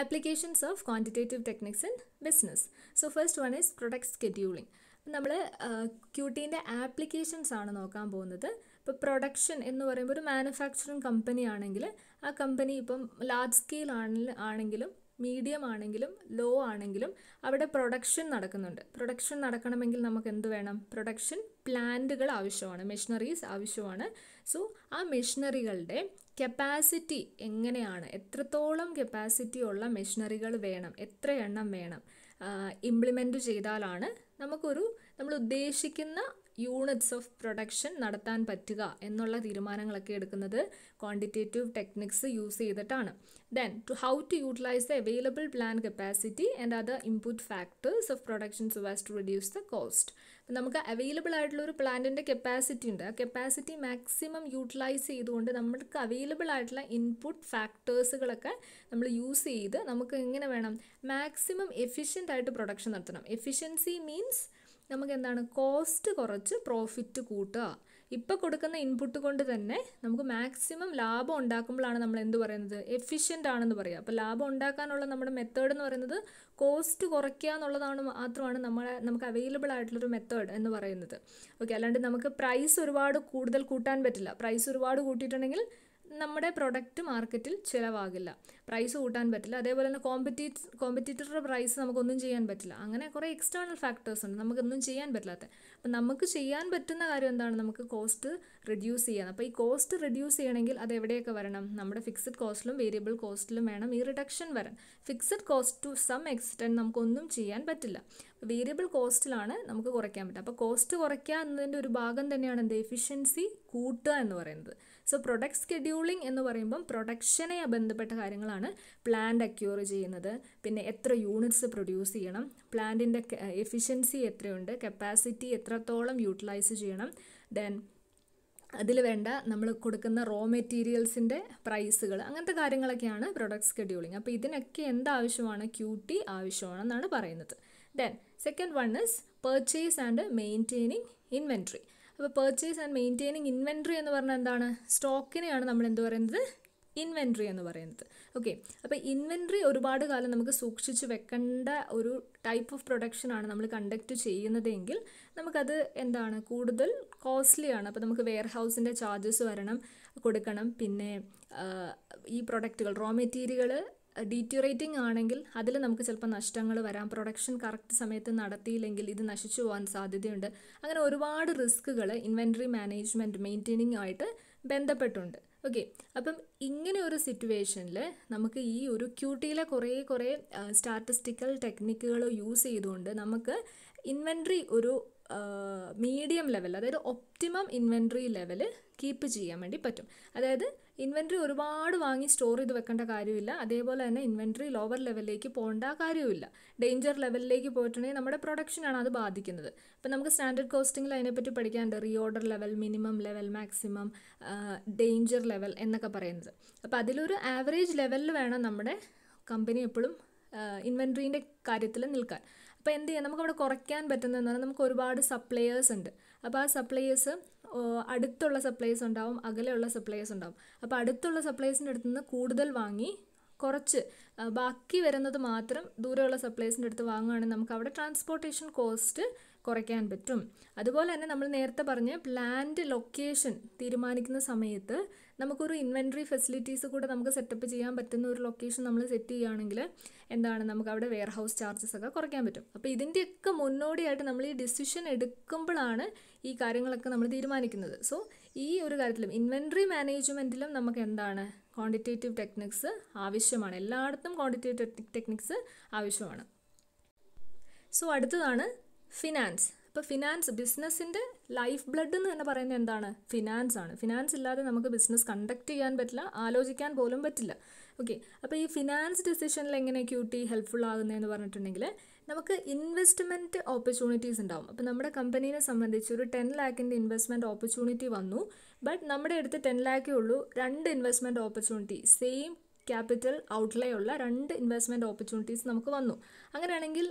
applications of quantitative techniques in business so first one is product scheduling നമ്മൾ ക്യൂട്ടീൻ്റെ applications ആണ് നോക്കാൻ പോകുന്നത് ഇപ്പോൾ പ്രൊഡക്ഷൻ എന്ന് പറയുമ്പോൾ ഒരു മാനുഫാക്ചറിങ് കമ്പനി ആണെങ്കിൽ ആ കമ്പനി ഇപ്പം ലാർജ് സ്കെയിൽ ആണെങ്കിലും മീഡിയം ആണെങ്കിലും ലോ ആണെങ്കിലും അവിടെ പ്രൊഡക്ഷൻ നടക്കുന്നുണ്ട് പ്രൊഡക്ഷൻ നടക്കണമെങ്കിൽ നമുക്ക് എന്ത് വേണം പ്രൊഡക്ഷൻ പ്ലാന്റുകൾ ആവശ്യമാണ് മെഷീനറീസ് ആവശ്യമാണ് സോ ആ മെഷീനറികളുടെ കപ്പാസിറ്റി എങ്ങനെയാണ് എത്രത്തോളം കപ്പാസിറ്റി ഉള്ള മെഷീനറികൾ വേണം എത്ര എണ്ണം വേണം ഇംപ്ലിമെൻറ്റ് ചെയ്താലാണ് നമുക്കൊരു നമ്മൾ ഉദ്ദേശിക്കുന്ന യൂണിറ്റ്സ് ഓഫ് പ്രൊഡക്ഷൻ നടത്താൻ പറ്റുക എന്നുള്ള തീരുമാനങ്ങളൊക്കെ എടുക്കുന്നത് ക്വാണ്ടിറ്റേറ്റീവ് ടെക്നിക്സ് യൂസ് ചെയ്തിട്ടാണ് then to how to utilise the available plan capacity and other input factors of production so as to reduce the cost അപ്പം നമുക്ക് അവൈലബിൾ ആയിട്ടുള്ള ഒരു പ്ലാന്റിൻ്റെ കപ്പാസിറ്റി ഉണ്ട് ആ കപ്പാസിറ്റി മാക്സിമം യൂട്ടിലൈസ് ചെയ്തുകൊണ്ട് നമുക്ക് അവൈലബിൾ ആയിട്ടുള്ള ഇൻപുട്ട് ഫാക്ടേഴ്സുകളൊക്കെ നമ്മൾ യൂസ് ചെയ്ത് നമുക്ക് എങ്ങനെ വേണം മാക്സിമം എഫിഷ്യൻ്റ് ആയിട്ട് പ്രൊഡക്ഷൻ നടത്തണം എഫിഷ്യൻസി മീൻസ് നമുക്ക് എന്താണ് കോസ്റ്റ് കുറച്ച് പ്രോഫിറ്റ് കൂട്ടുക ഇപ്പം കൊടുക്കുന്ന ഇൻപുട്ട് കൊണ്ട് തന്നെ നമുക്ക് മാക്സിമം ലാഭം ഉണ്ടാക്കുമ്പോഴാണ് നമ്മൾ എന്ത് പറയുന്നത് എഫിഷ്യൻ്റ് ആണെന്ന് പറയുക അപ്പോൾ ലാഭം ഉണ്ടാക്കാനുള്ള നമ്മുടെ മെത്തേഡ് എന്ന് പറയുന്നത് കോസ്റ്റ് കുറയ്ക്കുക എന്നുള്ളതാണ് മാത്രമാണ് നമ്മളെ നമുക്ക് അവൈലബിൾ ആയിട്ടുള്ളൊരു മെത്തേഡ് എന്ന് പറയുന്നത് ഓക്കെ അല്ലാണ്ട് നമുക്ക് പ്രൈസ് ഒരുപാട് കൂടുതൽ കൂട്ടാൻ പറ്റില്ല പ്രൈസ് ഒരുപാട് കൂട്ടിയിട്ടുണ്ടെങ്കിൽ നമ്മുടെ പ്രൊഡക്റ്റ് മാർക്കറ്റിൽ ചിലവാകില്ല പ്രൈസ് കൂട്ടാൻ പറ്റില്ല അതേപോലെ തന്നെ കോമ്പറ്റീറ്റ് കോമ്പറ്റീറ്ററുടെ പ്രൈസ് നമുക്കൊന്നും ചെയ്യാൻ പറ്റില്ല അങ്ങനെ കുറേ എക്സ്റ്റേണൽ ഫാക്ടേഴ്സ് ഉണ്ട് നമുക്കൊന്നും ചെയ്യാൻ പറ്റില്ലാത്ത അപ്പം നമുക്ക് ചെയ്യാൻ പറ്റുന്ന കാര്യം എന്താണ് നമുക്ക് കോസ്റ്റ് റിഡ്യൂസ് ചെയ്യാൻ അപ്പോൾ ഈ കോസ്റ്റ് റിഡ്യൂസ് ചെയ്യണമെങ്കിൽ അത് എവിടെയൊക്കെ വരണം നമ്മുടെ ഫിക്സഡ് കോസ്റ്റിലും വേരിയബിൾ കോസ്റ്റിലും വേണം ഈ റിഡക്ഷൻ വരാൻ fixed cost to some extent നമുക്കൊന്നും ചെയ്യാൻ പറ്റില്ല വേരിയബിൾ കോസ്റ്റിലാണ് നമുക്ക് കുറയ്ക്കാൻ പറ്റുക അപ്പോൾ കോസ്റ്റ് കുറയ്ക്കുക എന്നതിൻ്റെ ഒരു ഭാഗം തന്നെയാണ് എന്ത് എഫിഷ്യൻസി കൂട്ടുക എന്ന് പറയുന്നത് സോ പ്രൊഡക്റ്റ് സ്കെഡ്യൂളിംഗ് എന്ന് പറയുമ്പം പ്രൊഡക്ഷനെ ബന്ധപ്പെട്ട കാര്യങ്ങളാണ് പ്ലാന്റ് അക്യൂർ ചെയ്യുന്നത് പിന്നെ എത്ര യൂണിറ്റ്സ് പ്രൊഡ്യൂസ് ചെയ്യണം പ്ലാന്റിൻ്റെ എഫിഷ്യൻസി എത്രയുണ്ട് കപ്പാസിറ്റി എത്രത്തോളം യൂട്ടിലൈസ് ചെയ്യണം ദെൻ അതിൽ വേണ്ട നമ്മൾ കൊടുക്കുന്ന റോ മെറ്റീരിയൽസിൻ്റെ പ്രൈസുകൾ അങ്ങനത്തെ കാര്യങ്ങളൊക്കെയാണ് പ്രൊഡക്റ്റ് സ്കെഡ്യൂളിങ് അപ്പോൾ ഇതിനൊക്കെ എന്താവശ്യമാണ് ക്യൂ ടി ആവശ്യമാണെന്നാണ് പറയുന്നത് then second one is purchase and maintaining inventory അപ്പോൾ പർച്ചേസ് ആൻഡ് മെയിൻറ്റെയിനിങ് ഇൻവെൻട്രി എന്ന് പറഞ്ഞാൽ എന്താണ് സ്റ്റോക്കിനെയാണ് നമ്മൾ എന്ത് പറയുന്നത് ഇൻവെൻട്രി എന്ന് പറയുന്നത് ഓക്കെ അപ്പോൾ ഇൻവെൻട്രി ഒരുപാട് കാലം നമുക്ക് സൂക്ഷിച്ച് വെക്കേണ്ട ഒരു ടൈപ്പ് ഓഫ് പ്രൊഡക്ഷനാണ് നമ്മൾ കണ്ടക്ട് ചെയ്യുന്നതെങ്കിൽ നമുക്കത് എന്താണ് കൂടുതൽ കോസ്റ്റ്ലിയാണ് അപ്പോൾ നമുക്ക് വെയർ ഹൗസിൻ്റെ ചാർജസ് വരണം കൊടുക്കണം പിന്നെ ഈ പ്രൊഡക്റ്റുകൾ റോ മെറ്റീരിയൽ ഡീറ്റുറേറ്റിംഗ് ആണെങ്കിൽ അതിൽ നമുക്ക് ചിലപ്പോൾ നഷ്ടങ്ങൾ വരാം പ്രൊഡക്ഷൻ കറക്റ്റ് സമയത്ത് നടത്തിയില്ലെങ്കിൽ ഇത് നശിച്ചു പോകാൻ സാധ്യതയുണ്ട് അങ്ങനെ ഒരുപാട് റിസ്ക്കുകൾ ഇൻവെൻറ്ററി മാനേജ്മെൻറ്റ് മെയിൻറ്റെയിനിങ് ആയിട്ട് ബന്ധപ്പെട്ടുണ്ട് ഓക്കെ അപ്പം ഇങ്ങനെ ഒരു സിറ്റുവേഷനിൽ നമുക്ക് ഈ ഒരു ക്യൂട്ടിയിലെ കുറേ കുറേ സ്റ്റാറ്റിസ്റ്റിക്കൽ ടെക്നിക്കുകൾ യൂസ് ചെയ്തുകൊണ്ട് നമുക്ക് ഇൻവെൻറ്ററി ഒരു മീഡിയം ലെവൽ അതായത് ഒപ്റ്റിമം ഇൻവെൻട്രി ലെവൽ കീപ്പ് ചെയ്യാൻ വേണ്ടി പറ്റും അതായത് ഇൻവെൻട്രി ഒരുപാട് വാങ്ങി സ്റ്റോർ ചെയ്ത് വെക്കേണ്ട കാര്യമില്ല അതേപോലെ തന്നെ ഇൻവെൻട്രി ലോവർ ലെവലിലേക്ക് പോകേണ്ട കാര്യമില്ല ഡേഞ്ചർ ലെവലിലേക്ക് പോയിട്ടുണ്ടെങ്കിൽ നമ്മുടെ പ്രൊഡക്ഷനാണ് അത് ബാധിക്കുന്നത് അപ്പം നമുക്ക് സ്റ്റാൻഡേർഡ് കോസ്റ്റിങ്ങിൽ അതിനെപ്പറ്റി പഠിക്കാനുണ്ട് order level minimum level maximum danger level എന്നൊക്കെ പറയുന്നത് അപ്പോൾ അതിലൊരു ആവറേജ് ലെവലിൽ വേണം നമ്മുടെ കമ്പനി എപ്പോഴും ഇൻവെൻട്രീൻ്റെ കാര്യത്തിൽ നിൽക്കാൻ അപ്പോൾ എന്ത് ചെയ്യാം നമുക്ക് അവിടെ കുറയ്ക്കാൻ പറ്റുന്നതെന്ന് പറഞ്ഞാൽ നമുക്ക് ഒരുപാട് സപ്ലയേഴ്സ് ഉണ്ട് അപ്പോൾ ആ സപ്ലയേഴ്സ് അടുത്തുള്ള സപ്ലൈസ് ഉണ്ടാവും അകലെയുള്ള സപ്ലൈസ് ഉണ്ടാവും അപ്പോൾ അടുത്തുള്ള സപ്ലൈസിൻ്റെ അടുത്ത് നിന്ന് കൂടുതൽ വാങ്ങി കുറച്ച് ബാക്കി വരുന്നത് മാത്രം ദൂരെയുള്ള സപ്ലൈസിൻ്റെ അടുത്ത് വാങ്ങുകയാണെങ്കിൽ നമുക്ക് അവിടെ ട്രാൻസ്പോർട്ടേഷൻ കോസ്റ്റ് കുറയ്ക്കാൻ പറ്റും അതുപോലെ തന്നെ നമ്മൾ നേരത്തെ പറഞ്ഞ് പ്ലാൻഡ് ലൊക്കേഷൻ തീരുമാനിക്കുന്ന സമയത്ത് നമുക്കൊരു ഇൻവെൻട്രി ഫെസിലിറ്റീസ് കൂടെ നമുക്ക് സെറ്റപ്പ് ചെയ്യാൻ പറ്റുന്ന ഒരു ലൊക്കേഷൻ നമ്മൾ സെറ്റ് ചെയ്യുകയാണെങ്കിൽ എന്താണ് നമുക്ക് അവിടെ വെയർ ഹൗസ് ചാർജസ് ഒക്കെ കുറയ്ക്കാൻ പറ്റും അപ്പോൾ ഇതിൻ്റെയൊക്കെ മുന്നോടിയായിട്ട് നമ്മൾ ഈ ഡിസിഷൻ എടുക്കുമ്പോഴാണ് ഈ കാര്യങ്ങളൊക്കെ നമ്മൾ തീരുമാനിക്കുന്നത് സോ ഈ ഒരു കാര്യത്തിലും ഇൻവെൻട്രി മാനേജ്മെൻറ്റിലും നമുക്ക് എന്താണ് ക്വാണ്ടിറ്റേറ്റീവ് ടെക്നിക്സ് ആവശ്യമാണ് എല്ലായിടത്തും ക്വാണ്ടിറ്റേറ്റീവ് ടെക്നിക്സ് ആവശ്യമാണ് സോ അടുത്തതാണ് ഫിനാൻസ് അപ്പോൾ ഫിനാൻസ് ബിസിനസ്സിൻ്റെ ലൈഫ് ബ്ലഡ് എന്ന് തന്നെ പറയുന്നത് എന്താണ് ഫിനാൻസ് ആണ് ഫിനാൻസ് ഇല്ലാതെ നമുക്ക് ബിസിനസ് കണ്ടക്ട് ചെയ്യാൻ പറ്റില്ല ആലോചിക്കാൻ പോലും പറ്റില്ല ഓക്കെ അപ്പോൾ ഈ ഫിനാൻസ് ഡിസിഷനിൽ എങ്ങനെ ക്യൂട്ടി ഹെൽപ്ഫുൾ ആകുന്നതെന്ന് പറഞ്ഞിട്ടുണ്ടെങ്കിൽ നമുക്ക് ഇൻവെസ്റ്റ്മെൻറ്റ് ഓപ്പർച്യൂണിറ്റീസ് ഉണ്ടാവും അപ്പോൾ നമ്മുടെ കമ്പനീനെ സംബന്ധിച്ച് ഒരു ടെൻ ലാക്കിൻ്റെ ഇൻവെസ്റ്റ്മെൻറ്റ് ഓപ്പർച്യൂണിറ്റി വന്നു ബട്ട് നമ്മുടെ അടുത്ത് ടെൻ ലാക്കേ ഉള്ളൂ രണ്ട് investment opportunity same capital outlay ഉള്ള രണ്ട് ഇൻവെസ്റ്റ്മെൻറ്റ് ഓപ്പർച്യൂണിറ്റീസ് നമുക്ക് വന്നു അങ്ങനെയാണെങ്കിൽ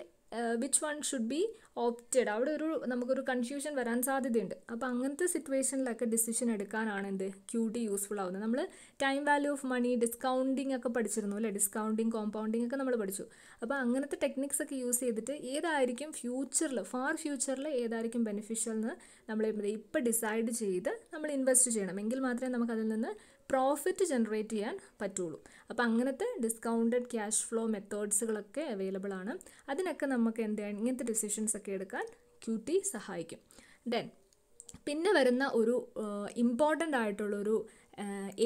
which one should be opted അവിടെ ഒരു നമുക്കൊരു കൺഫ്യൂഷൻ വരാൻ സാധ്യതയുണ്ട് അപ്പോൾ അങ്ങനത്തെ സിറ്റുവേഷനിലൊക്കെ ഡിസിഷൻ എടുക്കാനാണ് എന്ത് ക്യൂ ടി യൂസ്ഫുൾ ആവുന്നത് നമ്മൾ time value of money discounting ഒക്കെ പഠിച്ചിരുന്നു അല്ലേ ഡിസ്കൗണ്ടിങ് കോമ്പൗണ്ടിങ് ഒക്കെ നമ്മൾ പഠിച്ചു അപ്പോൾ അങ്ങനത്തെ ടെക്നിക്സ് ഒക്കെ യൂസ് ചെയ്തിട്ട് ഏതായിരിക്കും ഫ്യൂച്ചറിൽ ഫാർ ഫ്യൂച്ചറിൽ ഏതായിരിക്കും ബെനിഫിഷ്യൽ എന്ന് നമ്മൾ ഇപ്പോൾ ഡിസൈഡ് ചെയ്ത് നമ്മൾ ഇൻവെസ്റ്റ് ചെയ്യണം എങ്കിൽ മാത്രമേ നമുക്ക് അതിൽ നിന്ന് പ്രോഫിറ്റ് ജനറേറ്റ് ചെയ്യാൻ പറ്റുള്ളൂ അപ്പം അങ്ങനത്തെ ഡിസ്കൗണ്ടഡ് ക്യാഷ് ഫ്ലോ മെത്തേഡ്സുകളൊക്കെ അവൈലബിൾ ആണ് അതിനൊക്കെ നമുക്ക് എന്താണ് ഇങ്ങനത്തെ ഡിസിഷൻസ് ഒക്കെ എടുക്കാൻ ക്യൂ ടി സഹായിക്കും ദെൻ പിന്നെ വരുന്ന ഒരു ഇമ്പോർട്ടൻ്റ് ആയിട്ടുള്ളൊരു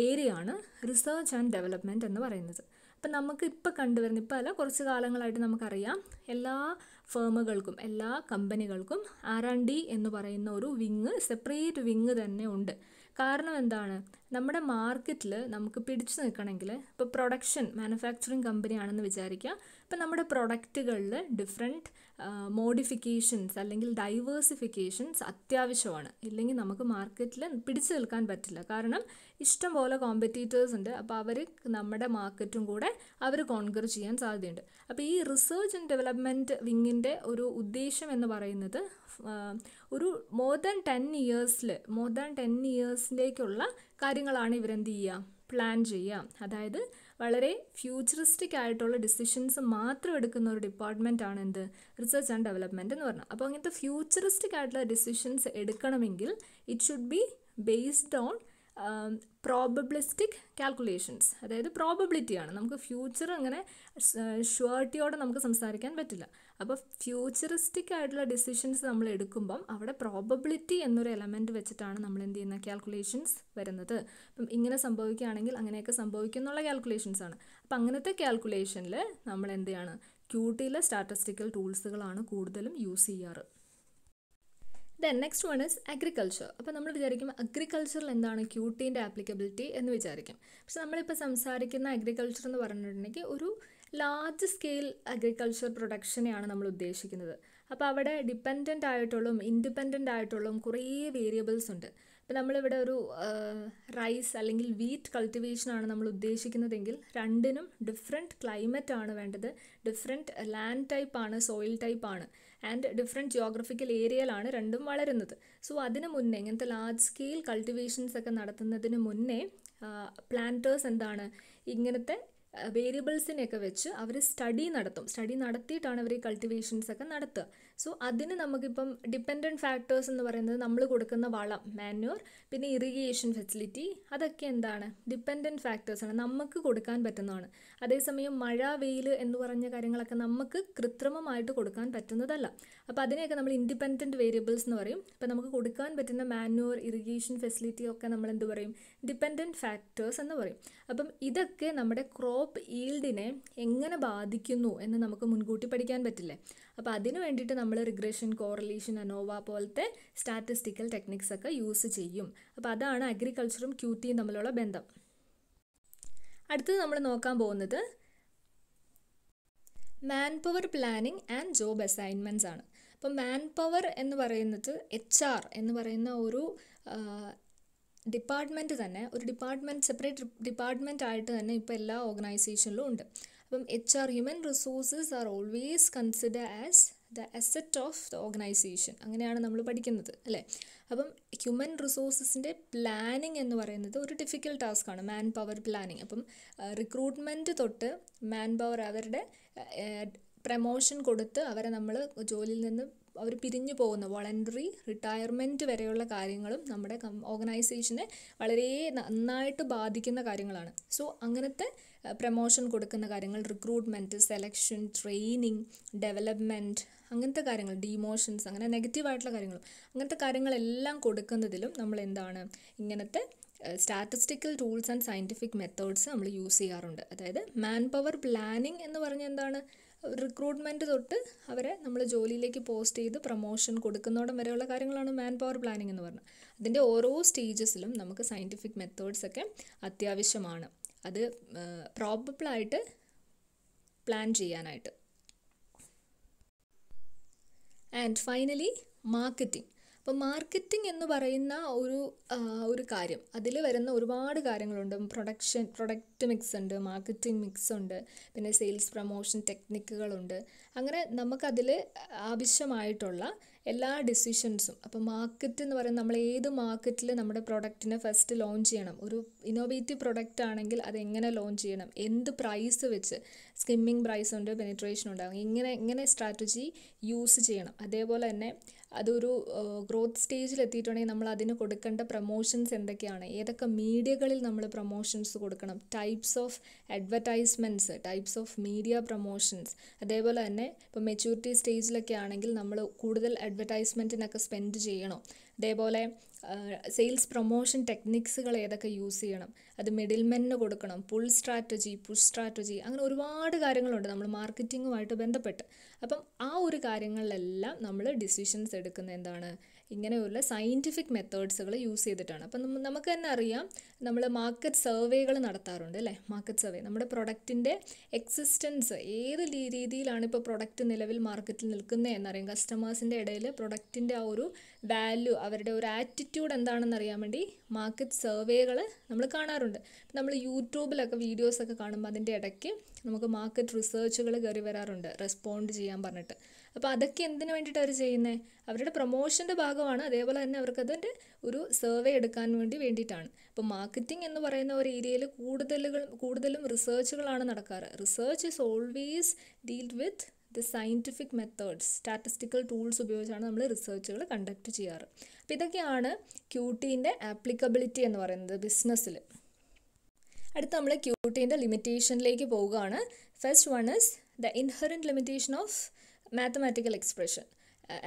ഏരിയ ആണ് റിസർച്ച് ആൻഡ് ഡെവലപ്മെൻറ്റ് എന്ന് പറയുന്നത് അപ്പം നമുക്ക് ഇപ്പോൾ കണ്ടുവരുന്ന ഇപ്പം അല്ല കുറച്ച് കാലങ്ങളായിട്ട് നമുക്കറിയാം എല്ലാ ഫേമുകൾക്കും എല്ലാ കമ്പനികൾക്കും ആർ ആൻഡ് ഡി എന്ന് പറയുന്ന ഒരു വിങ് സെപ്പറേറ്റ് വിങ് തന്നെ ഉണ്ട് കാരണം എന്താണ് നമ്മുടെ മാർക്കറ്റിൽ നമുക്ക് പിടിച്ചു നിൽക്കണമെങ്കിൽ ഇപ്പോൾ പ്രൊഡക്ഷൻ മാനുഫാക്ചറിങ് കമ്പനിയാണെന്ന് വിചാരിക്കുക ഇപ്പം നമ്മുടെ പ്രൊഡക്റ്റുകളിൽ ഡിഫറെൻറ്റ് മോഡിഫിക്കേഷൻസ് അല്ലെങ്കിൽ ഡൈവേഴ്സിഫിക്കേഷൻസ് അത്യാവശ്യമാണ് ഇല്ലെങ്കിൽ നമുക്ക് മാർക്കറ്റിൽ പിടിച്ചു നിൽക്കാൻ പറ്റില്ല കാരണം ഇഷ്ടം പോലെ കോമ്പറ്റീറ്റേഴ്സ് ഉണ്ട് അപ്പോൾ അവർ നമ്മുടെ മാർക്കറ്റും കൂടെ അവർ കോൺകർ ചെയ്യാൻ സാധ്യതയുണ്ട് അപ്പോൾ ഈ റിസർച്ച് ആൻഡ് ഡെവലപ്മെൻറ്റ് വിങ്ങിൻ്റെ ഒരു ഉദ്ദേശം എന്ന് പറയുന്നത് ഒരു മോർ ദാൻ ടെൻ ഇയേഴ്സിൽ മോർ ദാൻ ടെൻ ഇയേഴ്സിലേക്കുള്ള കാര്യങ്ങളാണ് ഇവരെന്ത് ചെയ്യുക പ്ലാൻ ചെയ്യുക അതായത് വളരെ ഫ്യൂച്ചറിസ്റ്റിക് ആയിട്ടുള്ള ഡിസിഷൻസ് മാത്രം എടുക്കുന്ന ഒരു ഡിപ്പാർട്ട്മെൻ്റ് ആണ് എന്ത് റിസർച്ച് ആൻഡ് ഡെവലപ്മെൻറ്റ് എന്ന് പറഞ്ഞാൽ അപ്പോൾ അങ്ങനത്തെ ഫ്യൂച്ചറിസ്റ്റിക് ആയിട്ടുള്ള ഡിസിഷൻസ് എടുക്കണമെങ്കിൽ it should be based on probabilistic calculations അതായത് ആണ് നമുക്ക് ഫ്യൂച്ചർ അങ്ങനെ ഷുവർട്ടിയോടെ നമുക്ക് സംസാരിക്കാൻ പറ്റില്ല അപ്പോൾ ഫ്യൂച്ചറിസ്റ്റിക് ആയിട്ടുള്ള ഡിസിഷൻസ് നമ്മൾ എടുക്കുമ്പം അവിടെ പ്രോബബിലിറ്റി എന്നൊരു എലമെൻറ്റ് വെച്ചിട്ടാണ് നമ്മൾ എന്ത് ചെയ്യുന്ന കാൽക്കുലേഷൻസ് വരുന്നത് അപ്പം ഇങ്ങനെ സംഭവിക്കുകയാണെങ്കിൽ അങ്ങനെയൊക്കെ സംഭവിക്കും എന്നുള്ള കാൽക്കുലേഷൻസ് ആണ് അപ്പം അങ്ങനത്തെ കാൽക്കുലേഷനിൽ നമ്മൾ എന്ത് ചെയ്യാണ് ക്യൂട്ടിയിലെ സ്റ്റാറ്റിസ്റ്റിക്കൽ ടൂൾസുകളാണ് കൂടുതലും യൂസ് ചെയ്യാറ് then next one is agriculture അപ്പോൾ നമ്മൾ വിചാരിക്കും അഗ്രികൾച്ചറിൽ എന്താണ് ക്യൂട്ടീൻ്റെ ആപ്ലിക്കബിലിറ്റി എന്ന് വിചാരിക്കും പക്ഷെ നമ്മളിപ്പോൾ സംസാരിക്കുന്ന അഗ്രികൾച്ചർ എന്ന് പറഞ്ഞിട്ടുണ്ടെങ്കിൽ ഒരു ലാർജ് സ്കെയിൽ അഗ്രികൾച്ചർ പ്രൊഡക്ഷനെയാണ് നമ്മൾ ഉദ്ദേശിക്കുന്നത് അപ്പോൾ അവിടെ ഡിപ്പെൻഡൻ്റ് ആയിട്ടുള്ളതും ഇൻഡിപെൻഡൻ്റ് ആയിട്ടുള്ളതും കുറേ വേരിയബിൾസ് ഉണ്ട് ഇപ്പം നമ്മളിവിടെ ഒരു റൈസ് അല്ലെങ്കിൽ വീറ്റ് കൾട്ടിവേഷനാണ് നമ്മൾ ഉദ്ദേശിക്കുന്നതെങ്കിൽ രണ്ടിനും ഡിഫറെൻറ്റ് ക്ലൈമറ്റ് ആണ് വേണ്ടത് ഡിഫറെൻറ്റ് ലാൻഡ് ടൈപ്പ് ആണ് സോയിൽ ടൈപ്പ് ആണ് ആൻഡ് ഡിഫറെൻറ്റ് ജിയോഗ്രഫിക്കൽ ഏരിയയിലാണ് രണ്ടും വളരുന്നത് സോ അതിന് മുന്നേ ഇങ്ങനത്തെ ലാർജ് സ്കെയിൽ കൾട്ടിവേഷൻസ് ഒക്കെ നടത്തുന്നതിന് മുന്നേ പ്ലാന്റേഴ്സ് എന്താണ് ഇങ്ങനത്തെ വേരിയബിൾസിനെയൊക്കെ വെച്ച് അവർ സ്റ്റഡി നടത്തും സ്റ്റഡി നടത്തിയിട്ടാണ് അവർ ഈ കൾട്ടിവേഷൻസ് ഒക്കെ നടത്തുക സോ അതിന് നമുക്കിപ്പം ഡിപ്പെൻഡൻറ്റ് ഫാക്ടേഴ്സ് എന്ന് പറയുന്നത് നമ്മൾ കൊടുക്കുന്ന വളം മാന്യൂർ പിന്നെ ഇറിഗേഷൻ ഫെസിലിറ്റി അതൊക്കെ എന്താണ് ഡിപ്പെൻഡൻറ്റ് ഫാക്ടേഴ്സാണ് നമുക്ക് കൊടുക്കാൻ പറ്റുന്നതാണ് അതേസമയം മഴ വെയിൽ എന്ന് പറഞ്ഞ കാര്യങ്ങളൊക്കെ നമുക്ക് കൃത്രിമമായിട്ട് കൊടുക്കാൻ പറ്റുന്നതല്ല അപ്പോൾ അതിനെയൊക്കെ നമ്മൾ ഇൻഡിപെൻഡൻറ്റ് വേരിയബിൾസ് എന്ന് പറയും അപ്പോൾ നമുക്ക് കൊടുക്കാൻ പറ്റുന്ന മാന്യൂർ ഇറിഗേഷൻ ഫെസിലിറ്റി ഒക്കെ നമ്മൾ എന്ത് പറയും ഡിപ്പെൻഡൻറ്റ് ഫാക്ടേഴ്സ് എന്ന് പറയും അപ്പം ഇതൊക്കെ നമ്മുടെ ക്രോപ്പ് ഈൽഡിനെ എങ്ങനെ ബാധിക്കുന്നു എന്ന് നമുക്ക് മുൻകൂട്ടി പഠിക്കാൻ പറ്റില്ലേ അപ്പോൾ അതിന് വേണ്ടിയിട്ട് നമ്മൾ റിഗ്രഷൻ കോറിലേഷൻ അനോവ പോലത്തെ സ്റ്റാറ്റിസ്റ്റിക്കൽ ടെക്നിക്സ് ഒക്കെ യൂസ് ചെയ്യും അപ്പോൾ അതാണ് അഗ്രികൾച്ചറും ക്യൂറ്റിയും തമ്മിലുള്ള ബന്ധം അടുത്തത് നമ്മൾ നോക്കാൻ പോകുന്നത് manpower planning and job assignments ആണ് അപ്പോൾ മാൻ പവർ എന്ന് പറയുന്നത് എച്ച് ആർ എന്ന് പറയുന്ന ഒരു ഡിപ്പാർട്ട്മെൻറ്റ് തന്നെ ഒരു ഡിപ്പാർട്ട്മെൻറ്റ് സെപ്പറേറ്റ് ഡിപ്പാർട്ട്മെൻറ്റ് ആയിട്ട് തന്നെ ഇപ്പോൾ എല്ലാ ഓർഗനൈസേഷനിലും ഉണ്ട് അപ്പം H R human resources are always consider as the asset of the organisation അങ്ങനെയാണ് നമ്മൾ പഠിക്കുന്നത് അല്ലേ അപ്പം ഹ്യൂമൻ റിസോഴ്സസിൻ്റെ പ്ലാനിങ് എന്ന് പറയുന്നത് ഒരു ഡിഫിക്കൽട്ട് ടാസ്ക്കാണ് മാൻ പവർ പ്ലാനിങ് അപ്പം റിക്രൂട്ട്മെൻറ്റ് തൊട്ട് മാൻ പവർ അവരുടെ പ്രമോഷൻ കൊടുത്ത് അവരെ നമ്മൾ ജോലിയിൽ നിന്ന് അവർ പിരിഞ്ഞു പോകുന്ന വോളണ്ടറി റിട്ടയർമെൻറ്റ് വരെയുള്ള കാര്യങ്ങളും നമ്മുടെ ഓർഗനൈസേഷനെ വളരെ നന്നായിട്ട് ബാധിക്കുന്ന കാര്യങ്ങളാണ് സോ അങ്ങനത്തെ പ്രമോഷൻ കൊടുക്കുന്ന കാര്യങ്ങൾ റിക്രൂട്ട്മെൻറ്റ് സെലക്ഷൻ ട്രെയിനിങ് ഡെവലപ്മെൻറ്റ് അങ്ങനത്തെ കാര്യങ്ങൾ ഡിമോഷൻസ് അങ്ങനെ നെഗറ്റീവായിട്ടുള്ള കാര്യങ്ങളും അങ്ങനത്തെ കാര്യങ്ങളെല്ലാം കൊടുക്കുന്നതിലും നമ്മൾ എന്താണ് ഇങ്ങനത്തെ statistical tools and scientific methods നമ്മൾ യൂസ് ചെയ്യാറുണ്ട് അതായത് മാൻ പവർ പ്ലാനിങ് എന്ന് പറഞ്ഞാൽ എന്താണ് റിക്രൂട്ട്മെൻറ്റ് തൊട്ട് അവരെ നമ്മൾ ജോലിയിലേക്ക് പോസ്റ്റ് ചെയ്ത് പ്രൊമോഷൻ കൊടുക്കുന്നോടം വരെയുള്ള കാര്യങ്ങളാണ് മാൻ പവർ പ്ലാനിങ് എന്ന് പറഞ്ഞത് അതിൻ്റെ ഓരോ സ്റ്റേജസിലും നമുക്ക് സയൻറ്റിഫിക് മെത്തേഡ്സ് ഒക്കെ അത്യാവശ്യമാണ് അത് പ്രോബിളായിട്ട് പ്ലാൻ ചെയ്യാനായിട്ട് ആൻഡ് ഫൈനലി മാർക്കറ്റിംഗ് അപ്പോൾ മാർക്കറ്റിംഗ് എന്ന് പറയുന്ന ഒരു ഒരു കാര്യം അതിൽ വരുന്ന ഒരുപാട് കാര്യങ്ങളുണ്ട് പ്രൊഡക്ഷൻ പ്രൊഡക്റ്റ് മിക്സ് ഉണ്ട് മാർക്കറ്റിംഗ് മിക്സ് ഉണ്ട് പിന്നെ സെയിൽസ് പ്രൊമോഷൻ ടെക്നിക്കുകളുണ്ട് അങ്ങനെ നമുക്കതിൽ ആവശ്യമായിട്ടുള്ള എല്ലാ ഡിസിഷൻസും അപ്പോൾ മാർക്കറ്റ് എന്ന് പറയുന്നത് നമ്മൾ ഏത് മാർക്കറ്റിൽ നമ്മുടെ പ്രൊഡക്റ്റിനെ ഫസ്റ്റ് ലോഞ്ച് ചെയ്യണം ഒരു ഇന്നോവേറ്റീവ് പ്രൊഡക്റ്റ് ആണെങ്കിൽ അത് എങ്ങനെ ലോഞ്ച് ചെയ്യണം എന്ത് പ്രൈസ് വെച്ച് സ്കിമ്മിങ് പ്രൈസ് ഉണ്ട് പെനിട്രേഷൻ ഉണ്ടാകും ഇങ്ങനെ ഇങ്ങനെ സ്ട്രാറ്റജി യൂസ് ചെയ്യണം അതേപോലെ തന്നെ അതൊരു ഗ്രോത്ത് സ്റ്റേജിൽ എത്തിയിട്ടുണ്ടെങ്കിൽ നമ്മൾ അതിന് കൊടുക്കേണ്ട പ്രൊമോഷൻസ് എന്തൊക്കെയാണ് ഏതൊക്കെ മീഡിയകളിൽ നമ്മൾ പ്രൊമോഷൻസ് കൊടുക്കണം types of advertisements types of media promotions അതേപോലെ തന്നെ ഇപ്പോൾ മെച്യൂരിറ്റി സ്റ്റേജിലൊക്കെ ആണെങ്കിൽ നമ്മൾ കൂടുതൽ അഡ്വർടൈസ്മെൻറ്റിനൊക്കെ സ്പെൻഡ് ചെയ്യണോ അതേപോലെ സെയിൽസ് പ്രൊമോഷൻ ടെക്നിക്സുകൾ ഏതൊക്കെ യൂസ് ചെയ്യണം അത് മിഡിൽ മെന്നിന് കൊടുക്കണം പുൾ സ്ട്രാറ്റജി പുഷ് സ്ട്രാറ്റജി അങ്ങനെ ഒരുപാട് കാര്യങ്ങളുണ്ട് നമ്മൾ മാർക്കറ്റിങ്ങുമായിട്ട് ബന്ധപ്പെട്ട് അപ്പം ആ ഒരു കാര്യങ്ങളിലെല്ലാം നമ്മൾ ഡിസിഷൻസ് എടുക്കുന്ന എന്താണ് ഇങ്ങനെയുള്ള സയൻറ്റിഫിക് മെത്തേഡ്സുകൾ യൂസ് ചെയ്തിട്ടാണ് അപ്പം നമുക്ക് തന്നെ അറിയാം നമ്മൾ മാർക്കറ്റ് സർവേകൾ നടത്താറുണ്ട് അല്ലേ മാർക്കറ്റ് സർവേ നമ്മുടെ പ്രൊഡക്റ്റിൻ്റെ എക്സിസ്റ്റൻസ് ഏത് രീതിയിലാണ് ഇപ്പോൾ പ്രൊഡക്റ്റ് നിലവിൽ മാർക്കറ്റിൽ നിൽക്കുന്നത് എന്നറിയാം കസ്റ്റമേഴ്സിൻ്റെ ഇടയിൽ പ്രൊഡക്റ്റിൻ്റെ ആ ഒരു വാല്യൂ അവരുടെ ഒരു ആറ്റിറ്റ്യൂഡ് എന്താണെന്ന് അറിയാൻ വേണ്ടി മാർക്കറ്റ് സർവേകൾ നമ്മൾ കാണാറുണ്ട് നമ്മൾ യൂട്യൂബിലൊക്കെ വീഡിയോസൊക്കെ കാണുമ്പോൾ അതിൻ്റെ ഇടയ്ക്ക് നമുക്ക് മാർക്കറ്റ് റിസർച്ചുകൾ കയറി വരാറുണ്ട് റെസ്പോണ്ട് ചെയ്യാൻ പറഞ്ഞിട്ട് അപ്പോൾ അതൊക്കെ എന്തിനു വേണ്ടിയിട്ട് അവർ ചെയ്യുന്നത് അവരുടെ പ്രൊമോഷൻ്റെ ഭാഗമാണ് അതേപോലെ തന്നെ അവർക്ക് അതിൻ്റെ ഒരു സർവേ എടുക്കാൻ വേണ്ടി വേണ്ടിയിട്ടാണ് അപ്പോൾ മാർക്കറ്റിംഗ് എന്ന് പറയുന്ന ഒരു ഏരിയയിൽ കൂടുതലുകൾ കൂടുതലും റിസർച്ചുകളാണ് നടക്കാറ് research is always deal with the scientific methods statistical tools ഉപയോഗിച്ചാണ് നമ്മൾ റിസർച്ചുകൾ കണ്ടക്ട് ചെയ്യാറ് അപ്പോൾ ഇതൊക്കെയാണ് ക്യൂട്ടീൻ്റെ ആപ്ലിക്കബിലിറ്റി എന്ന് പറയുന്നത് ബിസിനസ്സിൽ അടുത്ത് നമ്മൾ ക്യൂട്ടീൻ്റെ ലിമിറ്റേഷനിലേക്ക് പോവുകയാണ് first one is the inherent limitation of mathematical expression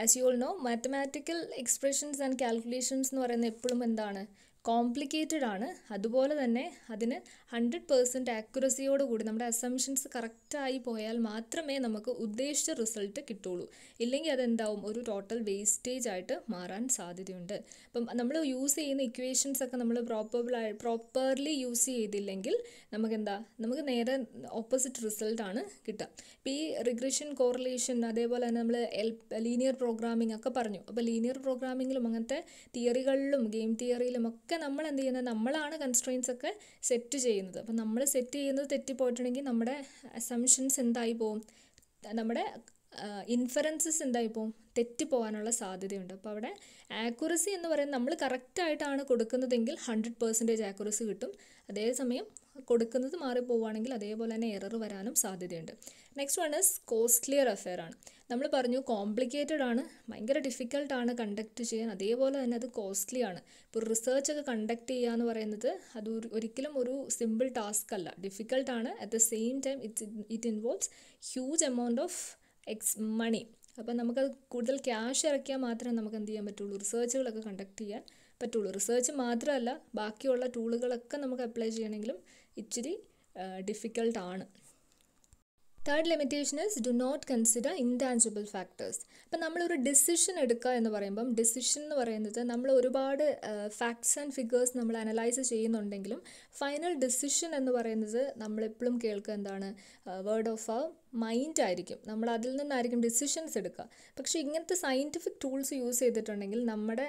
as you all know mathematical expressions and calculations എന്ന് പറയുന്നത് എപ്പോഴും എന്താണ് കോംപ്ലിക്കേറ്റഡ് ആണ് അതുപോലെ തന്നെ അതിന് ഹൺഡ്രഡ് പേഴ്സൻറ്റ് ആക്യുറസിയോട് കൂടി നമ്മുടെ അസംഷൻസ് കറക്റ്റായി പോയാൽ മാത്രമേ നമുക്ക് ഉദ്ദേശിച്ച റിസൾട്ട് കിട്ടുള്ളൂ ഇല്ലെങ്കിൽ അതെന്താവും ഒരു ടോട്ടൽ വേസ്റ്റേജ് ആയിട്ട് മാറാൻ സാധ്യതയുണ്ട് അപ്പം നമ്മൾ യൂസ് ചെയ്യുന്ന ഇക്വേഷൻസ് ഒക്കെ നമ്മൾ പ്രോപ്പബിളായി പ്രോപ്പർലി യൂസ് ചെയ്തില്ലെങ്കിൽ നമുക്കെന്താ നമുക്ക് നേരെ ഓപ്പോസിറ്റ് റിസൾട്ടാണ് കിട്ടുക ഇപ്പം ഈ റിഗ്രഷൻ കോറിലേഷൻ അതേപോലെ തന്നെ നമ്മൾ ലീനിയർ പ്രോഗ്രാമിംഗ് ഒക്കെ പറഞ്ഞു അപ്പോൾ ലീനിയർ പ്രോഗ്രാമിങ്ങിലും അങ്ങനത്തെ തിയറികളിലും ഗെയിം തിയറിയിലും ഒക്കെ ഒക്കെ നമ്മൾ എന്ത് ചെയ്യുന്നത് നമ്മളാണ് കൺസ്ട്രെയിൻസ് ഒക്കെ സെറ്റ് ചെയ്യുന്നത് അപ്പോൾ നമ്മൾ സെറ്റ് ചെയ്യുന്നത് തെറ്റിപ്പോയിട്ടുണ്ടെങ്കിൽ നമ്മുടെ അസംഷൻസ് എന്തായി പോകും നമ്മുടെ ഇൻഫറൻസസ് എന്തായി പോകും തെറ്റിപ്പോവാനുള്ള സാധ്യതയുണ്ട് അപ്പോൾ അവിടെ ആക്യുറസി എന്ന് പറയുന്നത് നമ്മൾ കറക്റ്റായിട്ടാണ് കൊടുക്കുന്നതെങ്കിൽ ഹൺഡ്രഡ് പെർസെൻറ്റേജ് ആക്യുറസി കിട്ടും അതേസമയം കൊടുക്കുന്നത് മാറിപ്പോവുകയാണെങ്കിൽ അതേപോലെ തന്നെ എറർ വരാനും സാധ്യതയുണ്ട് next one is costlier affair ആണ് നമ്മൾ പറഞ്ഞു കോംപ്ലിക്കേറ്റഡ് ആണ് ഭയങ്കര ഡിഫിക്കൽട്ടാണ് കണ്ടക്ട് ചെയ്യാൻ അതേപോലെ തന്നെ അത് കോസ്റ്റ്ലി ആണ് ഇപ്പോൾ റിസർച്ച് ഒക്കെ കണ്ടക്ട് ചെയ്യുക എന്ന് പറയുന്നത് അത് ഒരിക്കലും ഒരു സിമ്പിൾ ടാസ്ക് അല്ല ഡിഫിക്കൽട്ടാണ് at the same time it it involves huge amount of ex money അപ്പം നമുക്കത് കൂടുതൽ ക്യാഷ് ഇറക്കിയാൽ മാത്രമേ നമുക്ക് എന്ത് ചെയ്യാൻ പറ്റുള്ളൂ റിസർച്ചുകളൊക്കെ കണ്ടക്ട് ചെയ്യാൻ പറ്റുള്ളൂ റിസർച്ച് മാത്രമല്ല ബാക്കിയുള്ള ടൂളുകളൊക്കെ നമുക്ക് അപ്ലൈ ചെയ്യണമെങ്കിലും ഇച്ചിരി ഡിഫിക്കൾട്ടാണ് third limitation is do not consider intangible factors അപ്പം നമ്മളൊരു ഡിസിഷൻ എടുക്കുക എന്ന് പറയുമ്പം ഡിസിഷൻ എന്ന് പറയുന്നത് നമ്മൾ ഒരുപാട് ഫാക്ട്സ് ആൻഡ് ഫിഗേഴ്സ് നമ്മൾ അനലൈസ് ചെയ്യുന്നുണ്ടെങ്കിലും ഫൈനൽ ഡിസിഷൻ എന്ന് പറയുന്നത് നമ്മളെപ്പോഴും കേൾക്കുക എന്താണ് വേർഡ് ഓഫ് ആ മൈൻഡായിരിക്കും നമ്മൾ അതിൽ നിന്നായിരിക്കും ഡിസിഷൻസ് എടുക്കുക പക്ഷേ ഇങ്ങനത്തെ സയൻറ്റിഫിക് ടൂൾസ് യൂസ് ചെയ്തിട്ടുണ്ടെങ്കിൽ നമ്മുടെ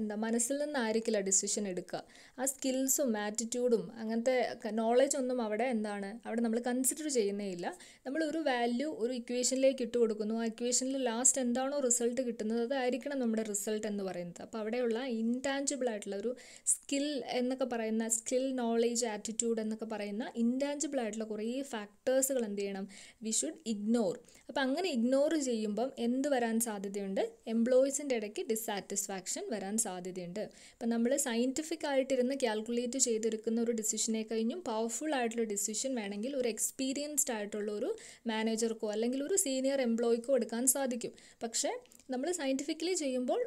എന്താ മനസ്സിൽ നിന്നായിരിക്കില്ല ഡിസിഷൻ എടുക്കുക ആ സ്കിൽസും ആറ്റിറ്റ്യൂഡും അങ്ങനത്തെ നോളജൊന്നും അവിടെ എന്താണ് അവിടെ നമ്മൾ കൺസിഡർ ചെയ്യുന്നേ ഇല്ല നമ്മൾ ഒരു വാല്യൂ ഒരു ഇക്വേഷനിലേക്ക് ഇട്ട് കൊടുക്കുന്നു ആ ഇക്വേഷനിൽ ലാസ്റ്റ് എന്താണോ റിസൾട്ട് കിട്ടുന്നത് അതായിരിക്കണം നമ്മുടെ റിസൾട്ട് എന്ന് പറയുന്നത് അപ്പോൾ അവിടെയുള്ള ഇൻടാഞ്ചിബിൾ ആയിട്ടുള്ള ഒരു സ്കിൽ എന്നൊക്കെ പറയുന്ന സ്കിൽ നോളേജ് ആറ്റിറ്റ്യൂഡ് എന്നൊക്കെ പറയുന്ന ഇൻടാഞ്ചിബിൾ ആയിട്ടുള്ള കുറേ ഫാക്ടേഴ്സുകൾ എന്ത് ചെയ്യണം വി ഷുഡ് ഇഗ്നോർ അപ്പം അങ്ങനെ ഇഗ്നോർ ചെയ്യുമ്പം എന്ത് വരാൻ സാധ്യതയുണ്ട് എംപ്ലോയീസിൻ്റെ ഇടയ്ക്ക് ഡിസാറ്റിസ്ഫാക്ഷൻ വരാൻ സാധ്യതയുണ്ട് അപ്പം നമ്മൾ സയൻറ്റിഫിക് ആയിട്ടിരുന്ന് കാൽക്കുലേറ്റ് ചെയ്തെടുക്കുന്ന ഒരു ഡിസിഷനെ കഴിഞ്ഞും പവർഫുൾ ആയിട്ടുള്ള ഡിസിഷൻ വേണമെങ്കിൽ ഒരു എക്സ്പീരിയൻസ്ഡ് ആയിട്ടുള്ള ഒരു മാനേജർക്കോ അല്ലെങ്കിൽ ഒരു സീനിയർ എംപ്ലോയിക്കോ എടുക്കാൻ സാധിക്കും പക്ഷേ നമ്മൾ സയൻറ്റിഫിക്കലി ചെയ്യുമ്പോൾ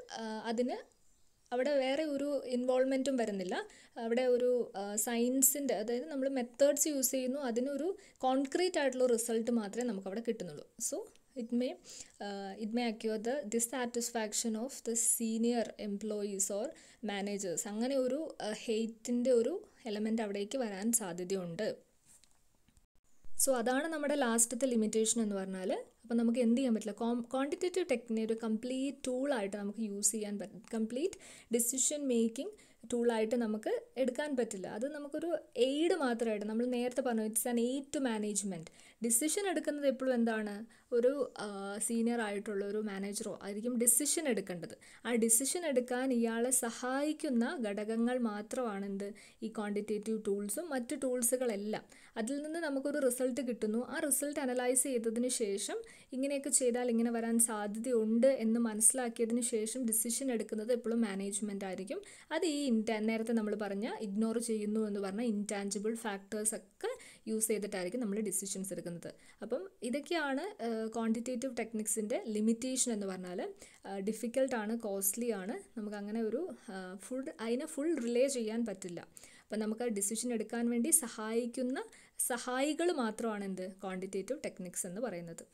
അതിന് അവിടെ വേറെ ഒരു ഇൻവോൾവ്മെൻറ്റും വരുന്നില്ല അവിടെ ഒരു സയൻസിൻ്റെ അതായത് നമ്മൾ മെത്തേഡ്സ് യൂസ് ചെയ്യുന്നു അതിനൊരു കോൺക്രീറ്റ് ആയിട്ടുള്ള റിസൾട്ട് മാത്രമേ നമുക്ക് അവിടെ കിട്ടുന്നുള്ളൂ so it may it may occur the dissatisfaction of the senior employees or managers അങ്ങനെ ഒരു ഹെയ്റ്റിൻ്റെ ഒരു എലമെൻ്റ് അവിടേക്ക് വരാൻ സാധ്യതയുണ്ട് സോ അതാണ് നമ്മുടെ ലാസ്റ്റത്തെ ലിമിറ്റേഷൻ എന്ന് പറഞ്ഞാൽ അപ്പോൾ നമുക്ക് എന്ത് ചെയ്യാൻ പറ്റില്ല കോം ക്വാണ്ടിറ്റേറ്റീവ് ടെക്നിക്കിനെ ഒരു കംപ്ലീറ്റ് ടൂളായിട്ട് നമുക്ക് യൂസ് ചെയ്യാൻ പറ്റും കംപ്ലീറ്റ് ഡിസിഷൻ മേക്കിംഗ് ടൂളായിട്ട് നമുക്ക് എടുക്കാൻ പറ്റില്ല അത് നമുക്കൊരു എയ്ഡ് മാത്രമായിട്ട് നമ്മൾ നേരത്തെ പറഞ്ഞു it's an aid to management decision എടുക്കുന്നത് എപ്പോഴും എന്താണ് ഒരു സീനിയർ ആയിട്ടുള്ള ഒരു മാനേജറോ ആയിരിക്കും ഡിസിഷൻ എടുക്കേണ്ടത് ആ ഡിസിഷൻ എടുക്കാൻ ഇയാളെ സഹായിക്കുന്ന ഘടകങ്ങൾ മാത്രമാണ് എന്ത് ഈ ക്വാണ്ടിറ്റേറ്റീവ് ടൂൾസും മറ്റ് ടൂൾസുകളെല്ലാം അതിൽ നിന്ന് നമുക്കൊരു റിസൾട്ട് കിട്ടുന്നു ആ റിസൾട്ട് അനലൈസ് ചെയ്തതിന് ശേഷം ഇങ്ങനെയൊക്കെ ചെയ്താൽ ഇങ്ങനെ വരാൻ സാധ്യതയുണ്ട് എന്ന് മനസ്സിലാക്കിയതിന് ശേഷം ഡിസിഷൻ എടുക്കുന്നത് എപ്പോഴും മാനേജ്മെൻ്റ് ആയിരിക്കും അത് ഈ ഇൻറ്റാ നേരത്തെ നമ്മൾ പറഞ്ഞ ഇഗ്നോർ ചെയ്യുന്നു എന്ന് പറഞ്ഞ ഇൻറ്റാഞ്ചിബിൾ ഫാക്ടേഴ്സ് ഒക്കെ യൂസ് ചെയ്തിട്ടായിരിക്കും നമ്മൾ ഡിസിഷൻസ് എടുക്കുന്നത് അപ്പം ഇതൊക്കെയാണ് ക്വാണ്ടിറ്റേറ്റീവ് ടെക്നിക്സിൻ്റെ ലിമിറ്റേഷൻ എന്ന് പറഞ്ഞാൽ ഡിഫിക്കൽട്ടാണ് കോസ്റ്റ്ലി ആണ് നമുക്ക് അങ്ങനെ ഒരു ഫുൾ അതിനെ ഫുൾ റിലേ ചെയ്യാൻ പറ്റില്ല അപ്പം നമുക്ക് ഡിസിഷൻ എടുക്കാൻ വേണ്ടി സഹായിക്കുന്ന സഹായികൾ മാത്രമാണ് എന്ത് ക്വാണ്ടിറ്റേറ്റീവ് ടെക്നിക്സ് എന്ന് പറയുന്നത്